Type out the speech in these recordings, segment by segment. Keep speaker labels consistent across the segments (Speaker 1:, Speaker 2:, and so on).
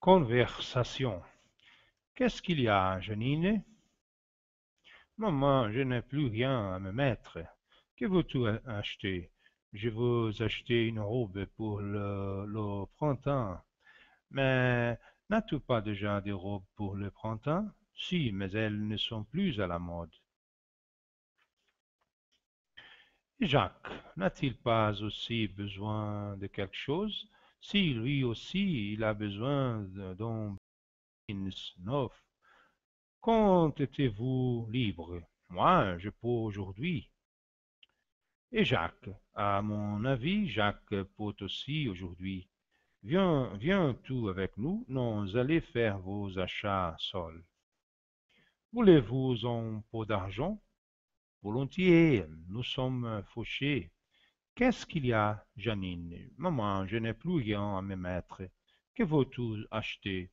Speaker 1: Conversation Qu'est-ce qu'il y a, Janine ?»« Maman, je n'ai plus rien à me mettre. Que veux-tu acheter? Je veux acheter une robe pour le, le printemps. Mais n'as-tu pas déjà des robes pour le printemps? Si, mais elles ne sont plus à la mode. Jacques, n'a-t-il pas aussi besoin de quelque chose? Si lui aussi il a besoin d'un neuf, quand étiez-vous libre Moi, je peux aujourd'hui. Et Jacques, à mon avis, Jacques peut aussi aujourd'hui. Viens, viens tout avec nous, nous allons faire vos achats seuls. Voulez-vous un pot d'argent Volontiers, nous sommes fauchés. Qu'est-ce qu'il y a, Janine Maman, je n'ai plus rien à me mettre. Que veux-tu acheter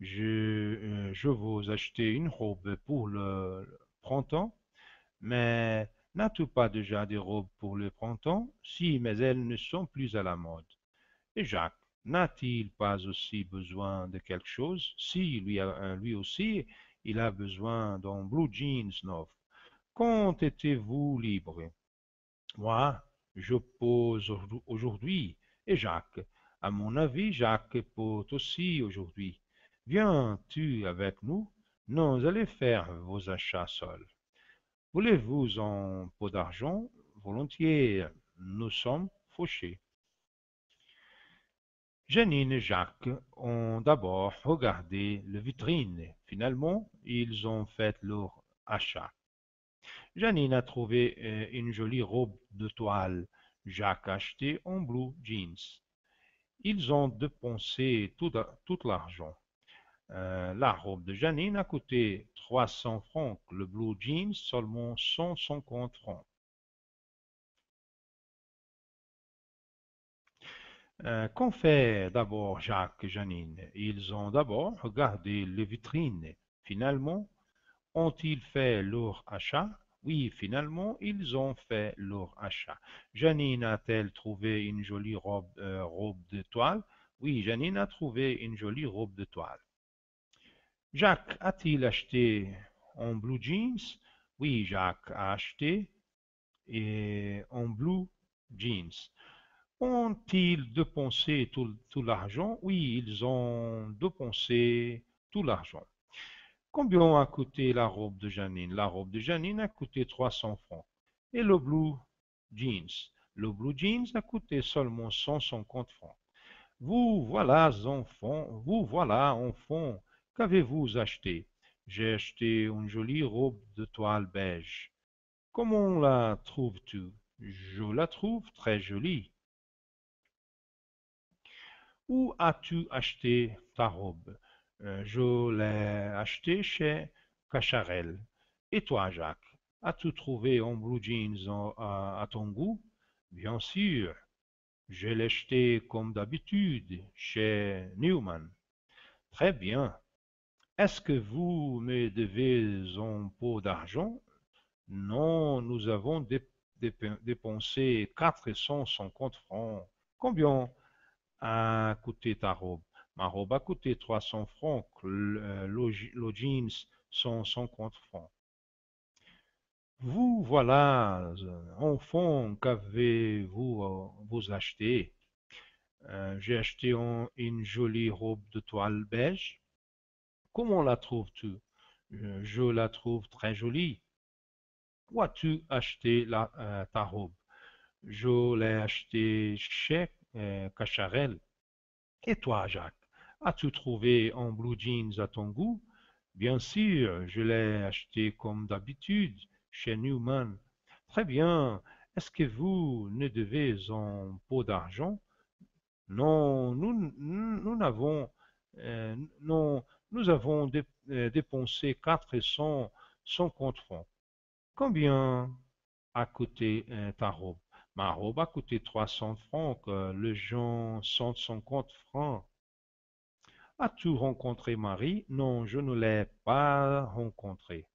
Speaker 1: Je, euh, je veux acheter une robe pour le printemps, mais n'as-tu pas déjà des robes pour le printemps Si, mais elles ne sont plus à la mode. Et Jacques, n'a-t-il pas aussi besoin de quelque chose Si, lui, euh, lui aussi, il a besoin d'un blue jeans neuf. Quand étiez-vous libre Moi, « Je pose aujourd'hui, et Jacques, à mon avis, Jacques pote aussi aujourd'hui. Viens-tu avec nous Nous allons faire vos achats seuls. Voulez-vous un pot d'argent Volontiers, nous sommes fauchés. Janine et Jacques ont d'abord regardé la vitrine. Finalement, ils ont fait leur achat. Janine a trouvé euh, une jolie robe de toile. Jacques a acheté un blue jeans. Ils ont dépensé tout, l'argent. Euh, la robe de Janine a coûté 300 francs, le blue jeans seulement 150 francs. Euh, Qu'ont fait d'abord Jacques et Janine Ils ont d'abord regardé les vitrines. Finalement, ont-ils fait leur achat oui, finalement, ils ont fait leur achat. Janine a-t-elle trouvé une jolie euh, robe, de toile Oui, Janine a trouvé une jolie robe de toile. Jacques a-t-il acheté en blue jeans Oui, Jacques a acheté un en blue jeans. Ont-ils dépensé tout l'argent Oui, ils ont dépensé tout l'argent. Combien a coûté la robe de Janine La robe de Janine a coûté 300 francs. Et le blue jeans Le blue jeans a coûté seulement 150 francs. Vous voilà, enfant, vous voilà, enfant. qu'avez-vous acheté J'ai acheté une jolie robe de toile beige. Comment la trouves-tu Je la trouve très jolie. Où as-tu acheté ta robe euh, je l'ai acheté chez Cacharel. Et toi, Jacques, as-tu trouvé un blue jeans à, ton goût Bien sûr. Je l'ai acheté comme d'habitude chez Newman. Très bien. Est-ce que vous me devez un pot d'argent Non, nous avons dépensé 450 francs. Combien a coûté ta robe Ma robe a coûté 300 francs, le, euh, jeans 150 francs. Vous voilà, euh, enfant, qu'avez-vous euh, vous acheté J'ai acheté une jolie robe de toile beige. Comment la trouves-tu Je la trouve très jolie. Où as-tu acheté ta robe Je l'ai achetée chez Cacharel. Et toi, Jacques As-tu trouvé un blue jeans à ton goût Bien sûr, je l'ai acheté comme d'habitude chez Newman. Très bien. Est-ce que vous ne devez en pot d'argent Non, nous, nous n'avons euh, non, nous avons euh, dépensé 400 francs. Combien a coûté euh, ta robe Ma robe a coûté 300 francs, le jean 150 francs. As-tu rencontré Marie Non, je ne l'ai pas rencontrée.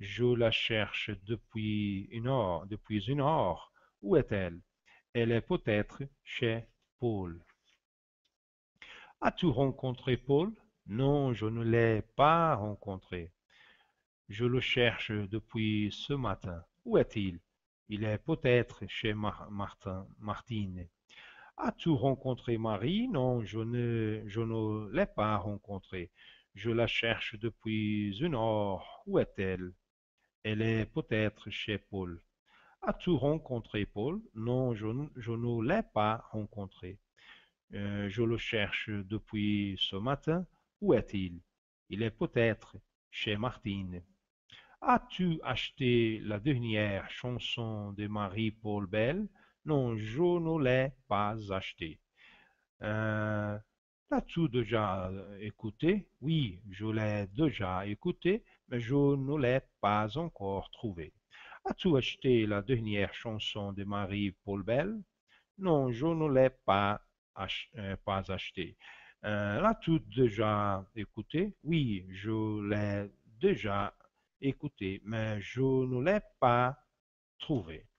Speaker 1: Je la cherche depuis une heure. Depuis une heure. Où est-elle Elle est peut-être chez Paul. As-tu rencontré Paul Non, je ne l'ai pas rencontré. Je le cherche depuis ce matin. Où est-il Il est peut-être chez Martin, Martine. As-tu rencontré Marie Non, je ne, l'ai pas rencontrée. Je la cherche depuis une heure. Où est-elle Elle est peut-être chez Paul. As-tu rencontré Paul Non, je, ne l'ai pas rencontré. Euh, je le cherche depuis ce matin. Où est-il Il est peut-être chez Martine. As-tu acheté la dernière chanson de Marie-Paul belle non, je ne l'ai pas acheté. Euh, L'as-tu déjà euh, écouté Oui, je l'ai déjà écouté, mais je ne l'ai pas encore trouvé. As-tu acheté la dernière chanson de Marie-Paul Bell Non, je ne l'ai pas, euh, acheté. Euh, tu déjà écouté Oui, je l'ai déjà écouté, mais je ne l'ai pas trouvé.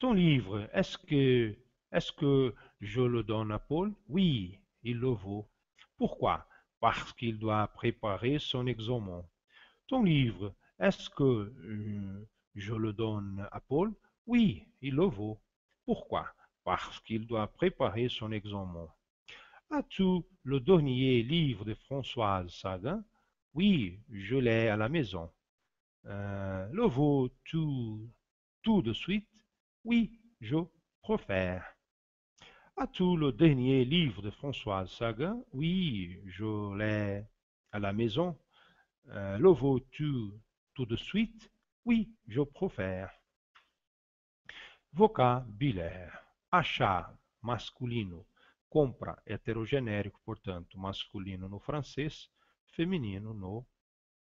Speaker 1: Ton livre, est-ce que, est que je le donne à Paul Oui, il le vaut. Pourquoi Parce qu'il doit préparer son examen. Ton livre, est-ce que euh, je le donne à Paul Oui, il le vaut. Pourquoi Parce qu'il doit préparer son examen. As-tu le dernier livre de Françoise Sagan? Oui, je l'ai à la maison. Euh, le vaut tout, tout de suite oui, je préfère. As-tu le dernier livre de Françoise Sagan Oui, je l'ai à la maison. Euh, le veux-tu tout de suite Oui, je préfère. Vocabulaire. Achat masculino. Compra, heterogenérico, portanto, masculino no francês, feminino no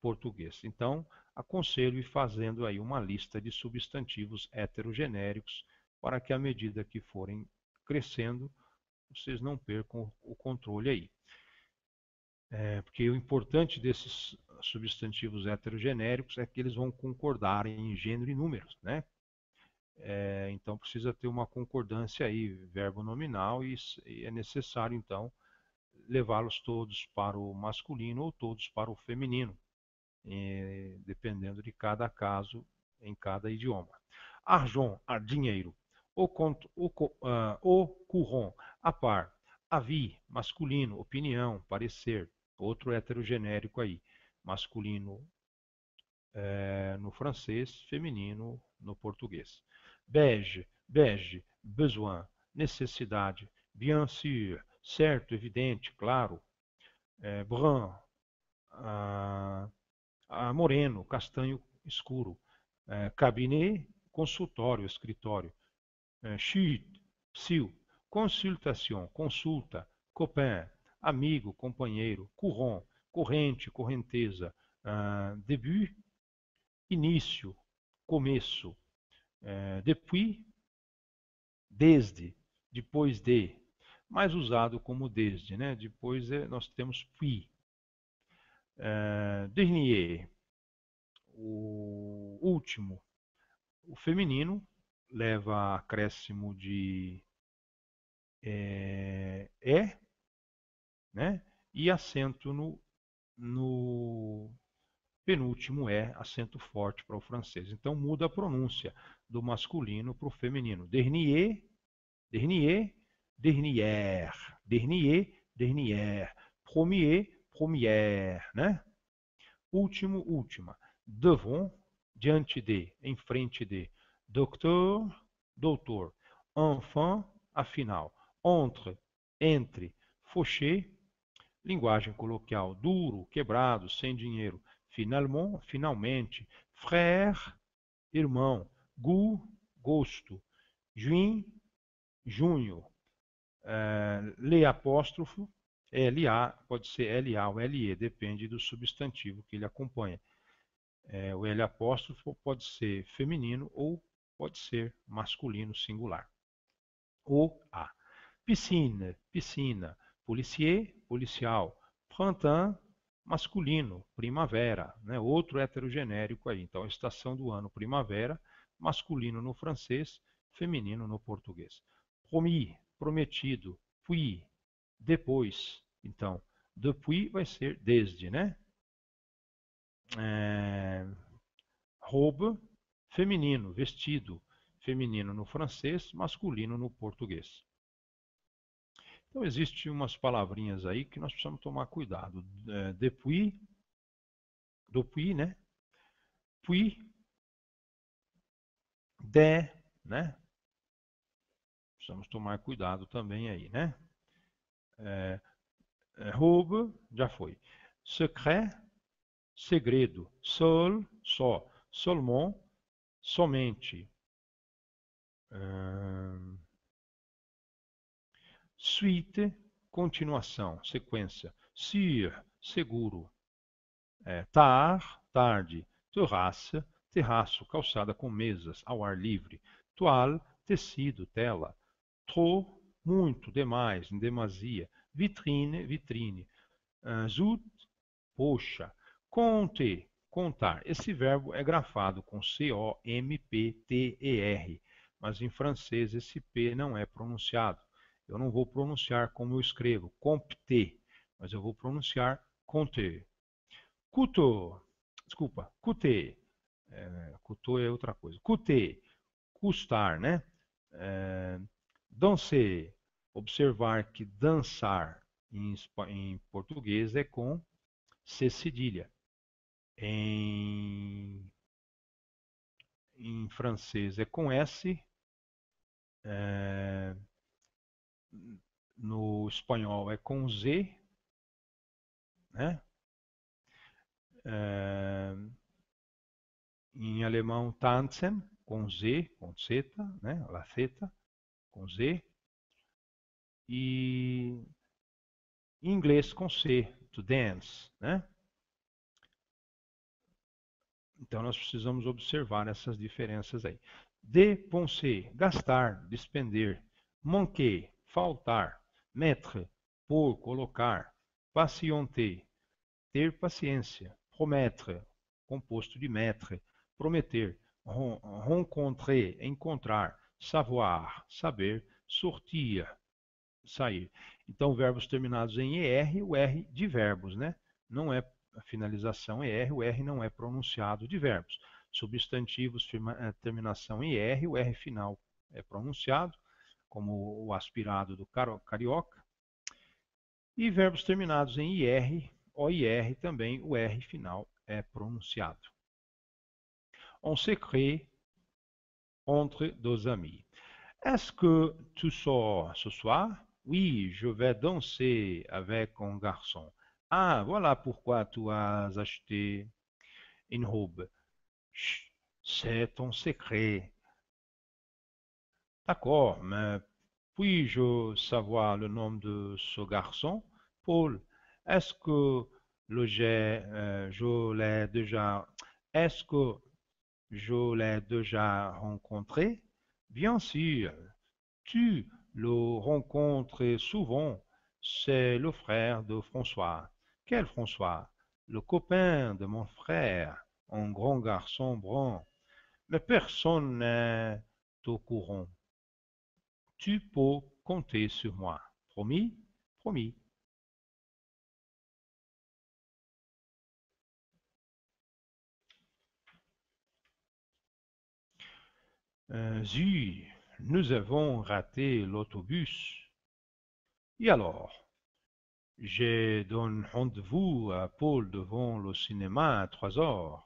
Speaker 1: português. Então, aconselho e fazendo aí uma lista de substantivos heterogenéricos para que à medida que forem crescendo, vocês não percam o controle aí. É, porque o importante desses substantivos heterogenéricos é que eles vão concordar em gênero e números, né? É, então precisa ter uma concordância aí, verbo nominal, e, e é necessário então levá-los todos para o masculino ou todos para o feminino. Eh, dependendo de cada caso em cada idioma. Arjon, ar dinheiro. O, cont, o, uh, o curron, a par. Avi, masculino, opinião, parecer. Outro heterogenérico aí. Masculino eh, no francês, feminino no português. Bege, bege, besoin, necessidade. Bien sûr, certo, evidente, claro. Eh, brun, ah, moreno, castanho escuro, é, cabine, consultório, escritório, é, sil, consultation, consulta, copain, amigo, companheiro, courant, corrente, correnteza, é, début, início, começo, é, depuis, desde, depois de, mais usado como desde, né? Depois é, nós temos puis, eh, dernier, o último, o feminino, leva acréscimo de é, E, né? e acento no, no penúltimo E, acento forte para o francês. Então muda a pronúncia do masculino para o feminino. Dernier, dernier, dernière. Dernier, dernière. Premier, première, né? Último, última. Devant, diante de, em frente de. Docteur, doutor. Enfant, afinal. Entre, entre. Fauché, linguagem coloquial. Duro, quebrado, sem dinheiro. Finalement, finalmente. Frère, irmão. Goût, gosto. Juin, junho. Uh, lê apóstrofo, LA pode ser LA ou LE, depende do substantivo que ele acompanha. É, o L apóstrofo pode ser feminino ou pode ser masculino singular. O A. Piscine, piscina. Policier, policial. Printemps, masculino, primavera. Né? Outro heterogenérico aí. Então, estação do ano, primavera. Masculino no francês, feminino no português. Promis, prometido. Puis, depois. Então, depuis vai ser desde, né? É, feminino, vestido. Feminino no francês, masculino no português. Então, existem umas palavrinhas aí que nós precisamos tomar cuidado. É, depuis, depuis, né? Puis, de, né? Precisamos tomar cuidado também aí, né? É, roubo, é, já foi. Secret, segredo. Sol, só. Solmon, somente. suite, continuação, sequência. Sur, seguro. É, tar, tarde. Terrace, terraço, calçada com mesas, ao ar livre. Toile, tecido, tela. Trop, muito, demais, em demasia. Vitrine, vitrine. Zut, poxa. Conte, contar. Esse verbo é grafado com C-O-M-P-T-E-R, mas em francês esse P não é pronunciado. Eu não vou pronunciar como eu escrevo, compte mas eu vou pronunciar conte Couteau, desculpa, cuter É, couteau é outra coisa. Coûter, custar, né? É, dancer, observar que dançar em, em português é com C cedilha. Em, em francês é com S. É, no espanhol é com Z. Né? É, em alemão tanzen com Z, com zeta, né? laceta, com Z e em inglês com C, to dance. Né? Então nós precisamos observar essas diferenças aí. D com C, gastar, despender. Manquer, faltar. Mettre, pôr, colocar. Patienter, ter paciência. prometre, composto de mettre. Prometer, rencontrer, encontrar. Savoir, saber. Sortir, sair. Então, verbos terminados em ER, o R de verbos, né? Não é a finalização ER, o R não é pronunciado de verbos. Substantivos, firma, eh, terminação em ER, o R final é pronunciado, como o aspirado do carioca. E verbos terminados em IR, OIR também, o R final é pronunciado. On se s'écrit entre deux amis. Est-ce que tu sors ce soir? Oui, je vais danser avec un garçon. Ah, voilà pourquoi tu as acheté une robe. c'est ton secret. D'accord, mais puis-je savoir le nom de ce garçon, Paul Est-ce que le euh, je l'ai déjà, est-ce que je l'ai déjà rencontré Bien sûr, tu le rencontre souvent, c'est le frère de François. Quel François Le copain de mon frère, un grand garçon brun. Mais personne n'est au courant. Tu peux compter sur moi. Promis Promis. Euh, zut nous avons raté l'autobus. Et alors J'ai donné rendez-vous à Paul devant le cinéma à trois heures.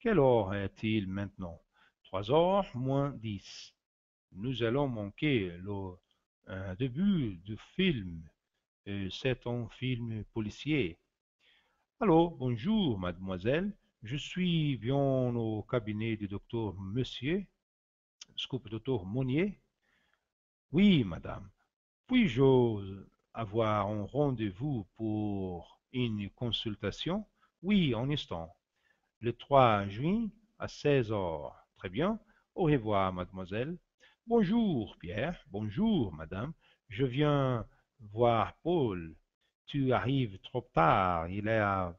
Speaker 1: Quelle heure est-il maintenant Trois heures moins dix. Nous allons manquer le début du film. C'est un film policier. Allô, bonjour, mademoiselle. Je suis bien au cabinet du docteur Monsieur scoop docteur Monnier Oui, madame. Puis-je avoir un rendez-vous pour une consultation Oui, en instant. Le 3 juin à 16 heures. Très bien. Au revoir, mademoiselle. Bonjour, Pierre. Bonjour, madame. Je viens voir Paul. Tu arrives trop tard. Il à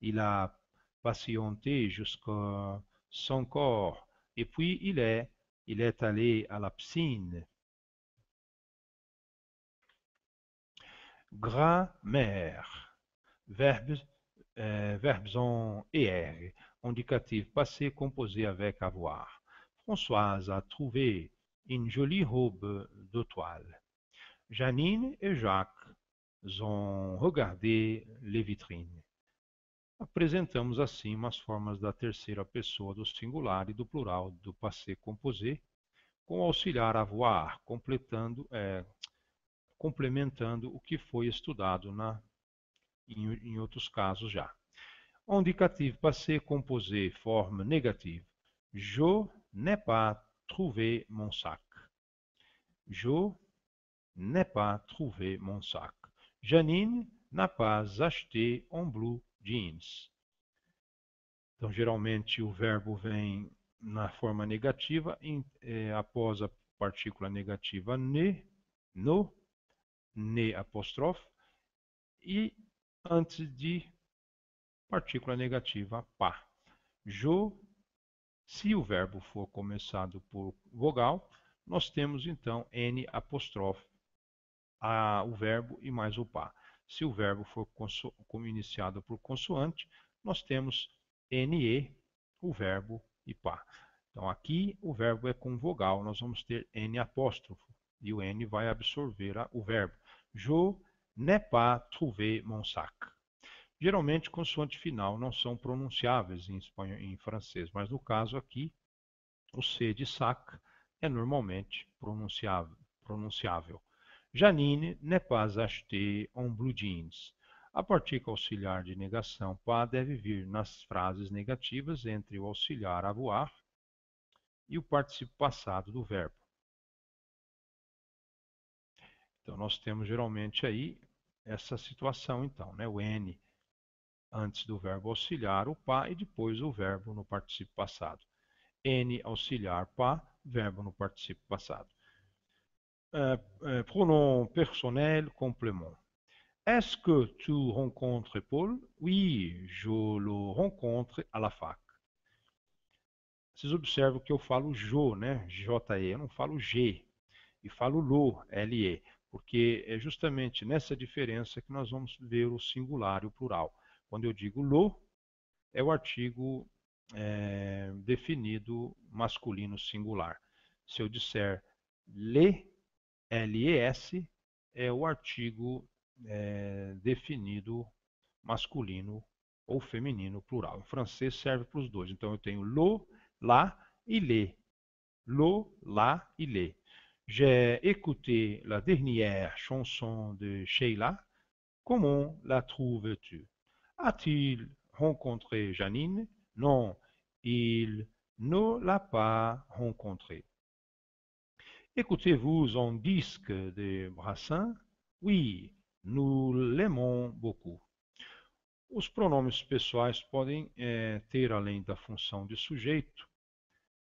Speaker 1: il a patienté jusqu'à son corps. Et puis, il est il est allé à la piscine. Grammaire. Verbes, en euh, er, indicatif passé composé avec avoir. Françoise a trouvé une jolie robe de toile. Janine et Jacques ont regardé les vitrines. Apresentamos assim as formas da terceira pessoa do singular e do plural do passé composé com auxiliar avoir, completando, é, complementando o que foi estudado na, em, em outros casos já. O indicativo passé composé forma negativa. Je n'ai pas trouvé mon sac. Je n'ai pas trouvé mon sac. Janine n'a pas acheté un blue genes. Então, geralmente, o verbo vem na forma negativa, em, é, após a partícula negativa ne, no, ne e antes de partícula negativa pa. Jo, se o verbo for começado por vogal, nós temos então n o verbo e mais o pa. Se o verbo for como iniciado por consoante, nós temos NE, o verbo e pa. Então aqui o verbo é com vogal, nós vamos ter N apóstrofo e o N vai absorver o verbo. Je n'ai pas trouvé mon sac. Geralmente, consoante final não são pronunciáveis em, espanhol, em francês, mas no caso aqui, o C de sac é normalmente pronunciável. pronunciável. Janine n'est pas acheter en blue jeans. A partícula auxiliar de negação "pa" deve vir nas frases negativas entre o auxiliar a voar e o participio passado do verbo. Então, nós temos geralmente aí essa situação, então, né? o N antes do verbo auxiliar, o pá, e depois o verbo no participio passado. N auxiliar pá, verbo no participio passado. Euh, euh, pronom personnel, complément. Est-ce que tu rencontres Paul Oui, je le rencontre à la fac. Vocês observam que eu falo jo, né? J-E, eu não falo G. E falo lo, L-E. Porque é justamente nessa diferença que nós vamos ver o singular e o plural. Quando eu digo lo, é o artigo é, definido masculino singular. Se eu disser le, LES é o artigo é, definido masculino ou feminino plural. Em francês serve para os dois. Então eu tenho lo, la e le. Lo, la e le. J'ai écouté la dernière chanson de Sheila. Comment la trouves-tu? A-t-il rencontré Janine? Non, il ne l'a pas rencontrée. Écoutez-vous un disque de Brassin? Oui, nous l'aimons beaucoup. Os pronomes pessoais podem é, ter, além da função de sujeito,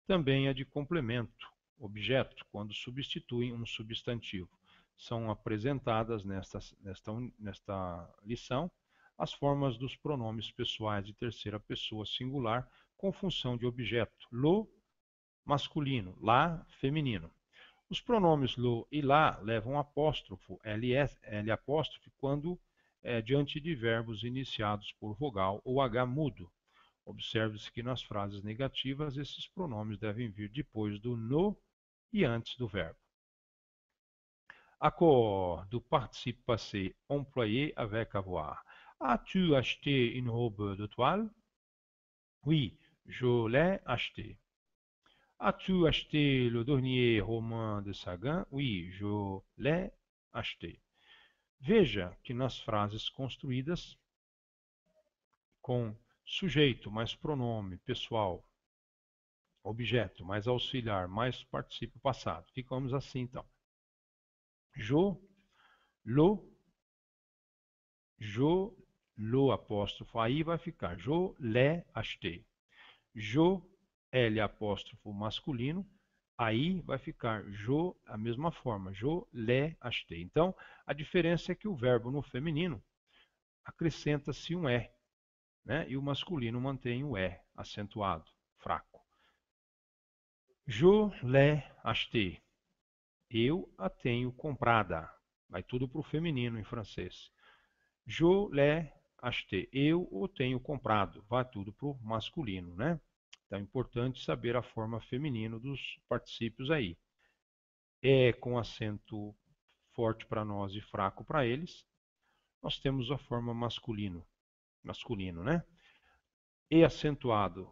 Speaker 1: também a de complemento, objeto, quando substituem um substantivo. São apresentadas nesta, nesta, nesta lição as formas dos pronomes pessoais de terceira pessoa singular com função de objeto, lo masculino, la feminino. Os pronomes lo e lá levam apóstrofo, ls, l apóstrofe, quando é, diante de verbos iniciados por vogal ou h mudo. Observe-se que nas frases negativas esses pronomes devem vir depois do no e antes do verbo. Accord do participe passé employé avec avoir. As-tu acheté une robe de toile? Oui, je l'ai achetée. As-tu acheté le dernier roman de Sagan? Oui, je l'ai acheté. Veja que nas frases construídas com sujeito mais pronome pessoal, objeto mais auxiliar mais participio passado, ficamos assim então. Jo, lo, jo, lo apóstrofo, aí vai ficar jo, le, acheté. Jo, L apóstrofo masculino, aí vai ficar jo, a mesma forma, jo, le, achete. Então, a diferença é que o verbo no feminino acrescenta-se um E, né? e o masculino mantém o E acentuado, fraco. Jo, le, achete. Eu a tenho comprada. Vai tudo para o feminino em francês. Je l'ai acheté. Eu o tenho comprado. Vai tudo para o masculino, né? Então é importante saber a forma feminina dos particípios aí. É com acento forte para nós e fraco para eles. Nós temos a forma masculino, masculino, né? E acentuado,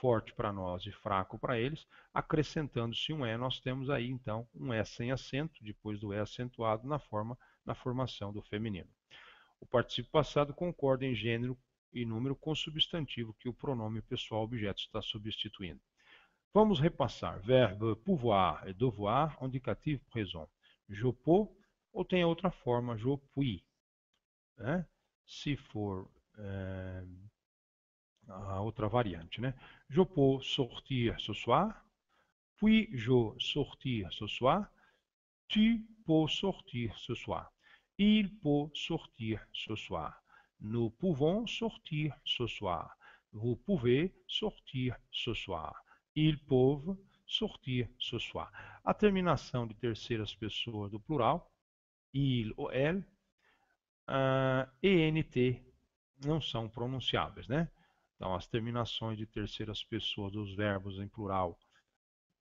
Speaker 1: forte para nós e fraco para eles, acrescentando-se um E, nós temos aí então um E sem acento, depois do E acentuado na forma na formação do feminino. O particípio passado concorda em gênero e número consubstantivo que o pronome pessoal objeto está substituindo. Vamos repassar. Verbo pouvoir e devoir, indicativo présent. Je peux, ou tem a outra forma, je puis. Né? Se for é, a outra variante, né? Je peux sortir ce soir. Puis-je sortir ce soir? Tu peux sortir ce soir. Il peut sortir ce soir. Nous pouvons sortir ce soir. Vous pouvez sortir ce soir. Ils peuvent sortir ce soir. A terminação de terceiras pessoas do plural, il ou elle, uh, eh, ENT não são pronunciáveis, né? Então, as terminações de terceiras pessoas dos verbos em plural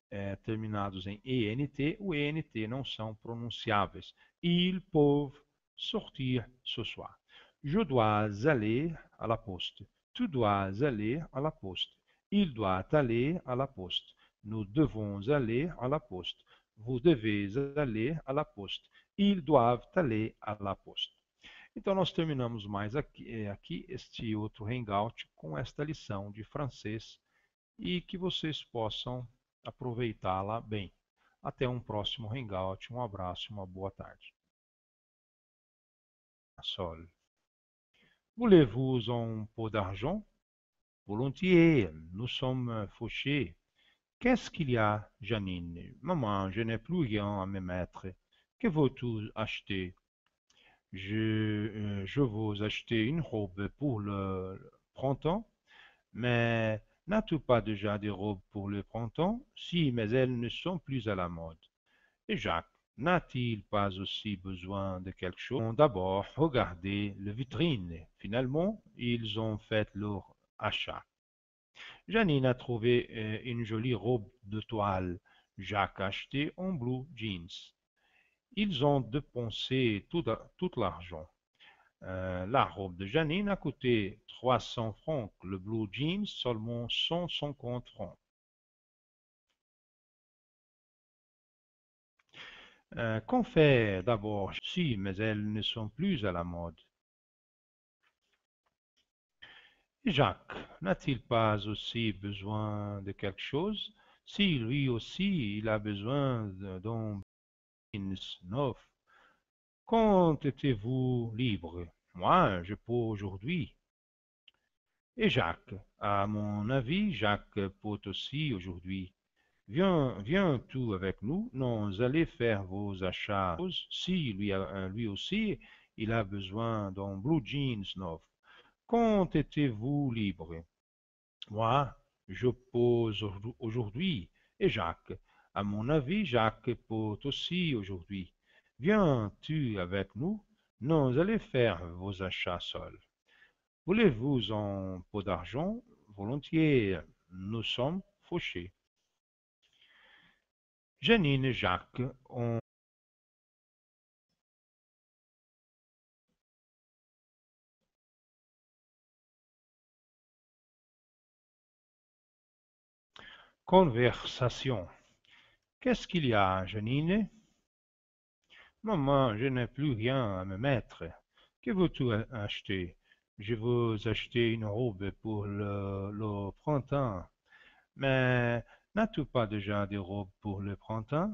Speaker 1: é, terminados em ENT, o ENT não são pronunciáveis. Il peuvent sortir ce soir. Je dois aller à la poste. Tu dois aller à la poste. Il doit aller à la poste. Nous devons aller à la poste. Vous devez aller à la poste. Ils doivent aller à la poste. Então, nós terminamos mais aqui, é, aqui este outro hangout com esta lição de francês e que vocês possam aproveitá-la bem. Até um próximo hangout. Um abraço, uma boa tarde. Sol. Voulez-vous un pot d'argent Volontiers, nous sommes fauchés. Qu'est-ce qu'il y a, Janine Maman, je n'ai plus rien à me mettre. Que veux-tu acheter je, euh, je veux acheter une robe pour le printemps, mais n'as-tu pas déjà des robes pour le printemps si mais elles ne sont plus à la mode Et Jacques, N'a-t-il pas aussi besoin de quelque chose d'abord regardé la vitrine. Finalement, ils ont fait leur achat. Janine a trouvé euh, une jolie robe de toile. Jacques a acheté un blue jeans. Ils ont dépensé tout, l'argent. Euh, la robe de Janine a coûté 300 francs, le blue jeans seulement 150 francs. qu'on euh, fait d'abord si, mais elles ne sont plus à la mode. Jacques n'a-t-il pas aussi besoin de quelque chose Si lui aussi il a besoin d'un business quand étiez-vous libre Moi, je peux aujourd'hui. Et Jacques, à mon avis, Jacques peut aussi aujourd'hui. Viens, viens tout avec nous, nous allons faire vos achats. Si euh, lui, aussi, il a besoin d'un blue jeans neuf. Quand étiez-vous libre Moi, je pose aujourd'hui. Et Jacques À mon avis, Jacques pose aussi aujourd'hui. Viens-tu avec nous nous allons faire vos achats seuls. Voulez-vous un pot d'argent Volontiers, nous sommes fauchés. Janine Jacques ont Conversation. Qu'est-ce qu'il y a, Janine? »« Maman, je n'ai plus rien à me mettre. Que veux-tu acheter Je veux acheter une robe pour le printemps. Mais N'as-tu pas déjà des robes pour le printemps